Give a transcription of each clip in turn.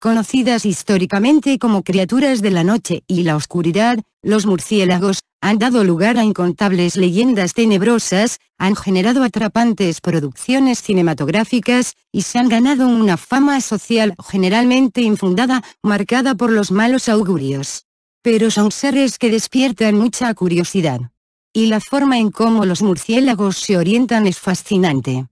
Conocidas históricamente como criaturas de la noche y la oscuridad, los murciélagos, han dado lugar a incontables leyendas tenebrosas, han generado atrapantes producciones cinematográficas, y se han ganado una fama social generalmente infundada, marcada por los malos augurios. Pero son seres que despiertan mucha curiosidad. Y la forma en cómo los murciélagos se orientan es fascinante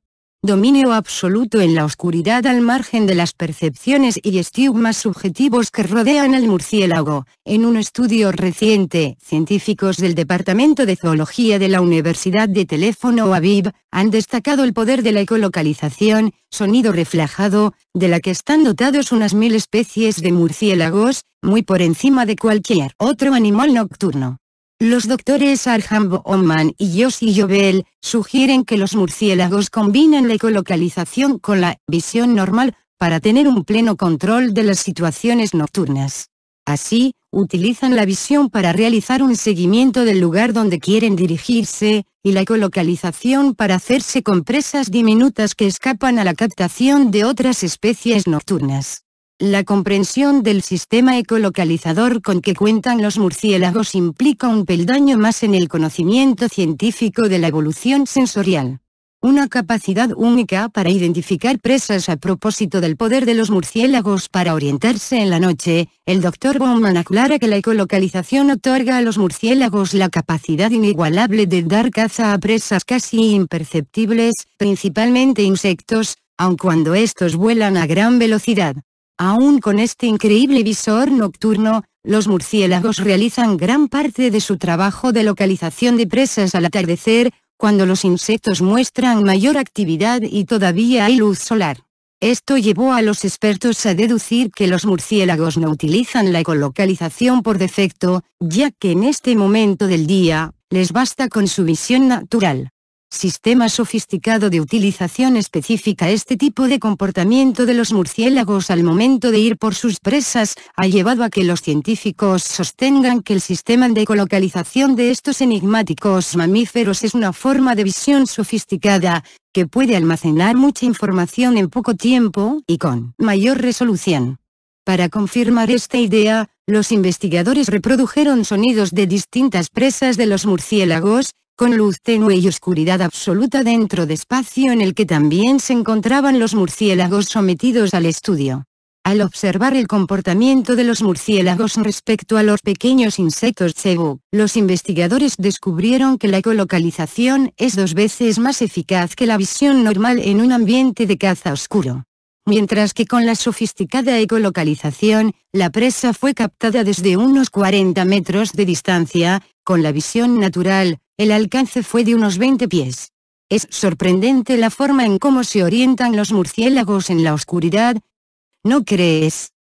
dominio absoluto en la oscuridad al margen de las percepciones y estigmas subjetivos que rodean al murciélago. En un estudio reciente, científicos del Departamento de Zoología de la Universidad de Teléfono Aviv, han destacado el poder de la ecolocalización, sonido reflejado, de la que están dotados unas mil especies de murciélagos, muy por encima de cualquier otro animal nocturno. Los doctores Arham Oman y Yossi Jovel sugieren que los murciélagos combinen la ecolocalización con la visión normal para tener un pleno control de las situaciones nocturnas. Así, utilizan la visión para realizar un seguimiento del lugar donde quieren dirigirse, y la ecolocalización para hacerse con presas diminutas que escapan a la captación de otras especies nocturnas. La comprensión del sistema ecolocalizador con que cuentan los murciélagos implica un peldaño más en el conocimiento científico de la evolución sensorial. Una capacidad única para identificar presas a propósito del poder de los murciélagos para orientarse en la noche, el Dr. Bowman aclara que la ecolocalización otorga a los murciélagos la capacidad inigualable de dar caza a presas casi imperceptibles, principalmente insectos, aun cuando estos vuelan a gran velocidad. Aún con este increíble visor nocturno, los murciélagos realizan gran parte de su trabajo de localización de presas al atardecer, cuando los insectos muestran mayor actividad y todavía hay luz solar. Esto llevó a los expertos a deducir que los murciélagos no utilizan la ecolocalización por defecto, ya que en este momento del día, les basta con su visión natural. Sistema sofisticado de utilización específica Este tipo de comportamiento de los murciélagos al momento de ir por sus presas, ha llevado a que los científicos sostengan que el sistema de colocalización de estos enigmáticos mamíferos es una forma de visión sofisticada, que puede almacenar mucha información en poco tiempo y con mayor resolución. Para confirmar esta idea, los investigadores reprodujeron sonidos de distintas presas de los murciélagos, con luz tenue y oscuridad absoluta dentro de espacio en el que también se encontraban los murciélagos sometidos al estudio. Al observar el comportamiento de los murciélagos respecto a los pequeños insectos cebo, los investigadores descubrieron que la ecolocalización es dos veces más eficaz que la visión normal en un ambiente de caza oscuro mientras que con la sofisticada ecolocalización, la presa fue captada desde unos 40 metros de distancia, con la visión natural, el alcance fue de unos 20 pies. Es sorprendente la forma en cómo se orientan los murciélagos en la oscuridad. ¿No crees?